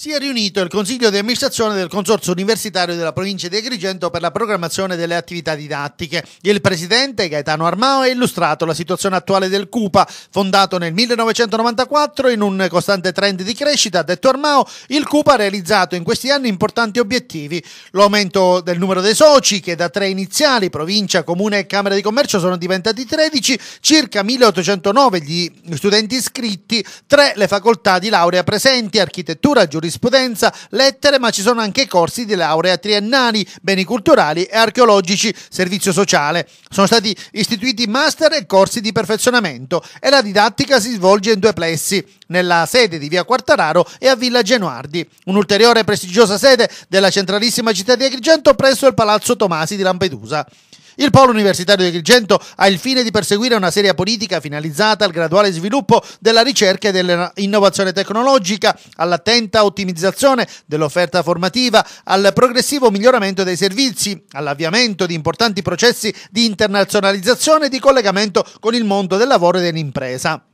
si è riunito il Consiglio di amministrazione del Consorzio Universitario della provincia di Agrigento per la programmazione delle attività didattiche. Il presidente Gaetano Armao ha illustrato la situazione attuale del CUPA, fondato nel 1994 in un costante trend di crescita. Ha detto Armao, il CUPA ha realizzato in questi anni importanti obiettivi. L'aumento del numero dei soci, che da tre iniziali, provincia, comune e Camera di Commercio, sono diventati 13, circa 1809 gli studenti iscritti, tre le facoltà di laurea presenti, architettura, giurisprudenza, giurisprudenza, lettere, ma ci sono anche corsi di laurea triennali, beni culturali e archeologici, servizio sociale. Sono stati istituiti master e corsi di perfezionamento e la didattica si svolge in due plessi, nella sede di Via Quartararo e a Villa Genuardi, un'ulteriore prestigiosa sede della centralissima città di Agrigento presso il Palazzo Tomasi di Lampedusa. Il Polo Universitario di Agrigento ha il fine di perseguire una seria politica finalizzata al graduale sviluppo della ricerca e dell'innovazione tecnologica, all'attenta ottimizzazione dell'offerta formativa, al progressivo miglioramento dei servizi, all'avviamento di importanti processi di internazionalizzazione e di collegamento con il mondo del lavoro e dell'impresa.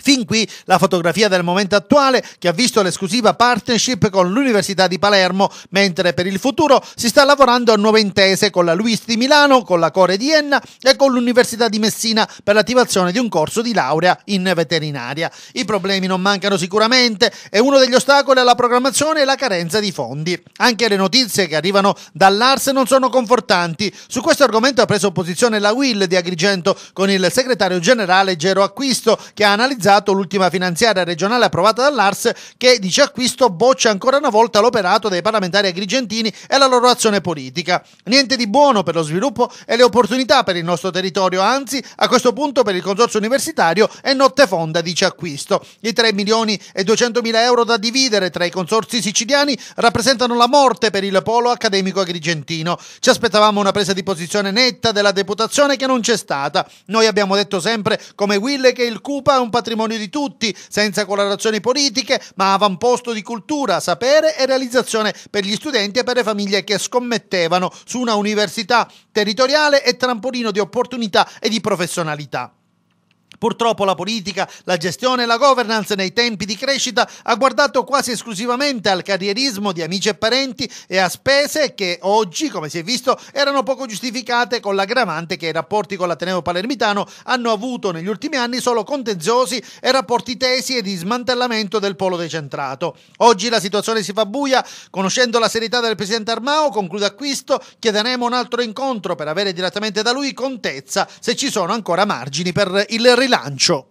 Fin qui la fotografia del momento attuale che ha visto l'esclusiva partnership con l'Università di Palermo, mentre per il futuro si sta lavorando a nuove intese con la Luis di Milano, con la Core di Enna e con l'Università di Messina per l'attivazione di un corso di laurea in veterinaria. I problemi non mancano sicuramente e uno degli ostacoli alla programmazione è la carenza di fondi. Anche le notizie che arrivano dall'Ars non sono confortanti. Su questo argomento ha preso posizione la Will di Agrigento con il segretario generale Gero Acquisto che ha analizzato analizzato l'ultima finanziaria regionale approvata dall'ARS che dice acquisto boccia ancora una volta l'operato dei parlamentari agrigentini e la loro azione politica. Niente di buono per lo sviluppo e le opportunità per il nostro territorio, anzi a questo punto per il consorzio universitario è notte fonda, dice acquisto. I 3 milioni e 200 mila euro da dividere tra i consorzi siciliani rappresentano la morte per il polo accademico agrigentino. Ci aspettavamo una presa di posizione netta della deputazione che non c'è stata. Noi abbiamo detto sempre come Wille che il CUPA è un patrimonio patrimonio di tutti, senza colorazioni politiche, ma avamposto di cultura, sapere e realizzazione per gli studenti e per le famiglie che scommettevano su una università territoriale e trampolino di opportunità e di professionalità. Purtroppo la politica, la gestione e la governance nei tempi di crescita ha guardato quasi esclusivamente al carrierismo di amici e parenti e a spese che oggi, come si è visto, erano poco giustificate con l'aggravante che i rapporti con l'Ateneo Palermitano hanno avuto negli ultimi anni solo contenziosi e rapporti tesi e di smantellamento del polo decentrato. Oggi la situazione si fa buia, conoscendo la serietà del presidente Armao, conclude acquisto, chiederemo un altro incontro per avere direttamente da lui contezza se ci sono ancora margini per il rilascio rilancio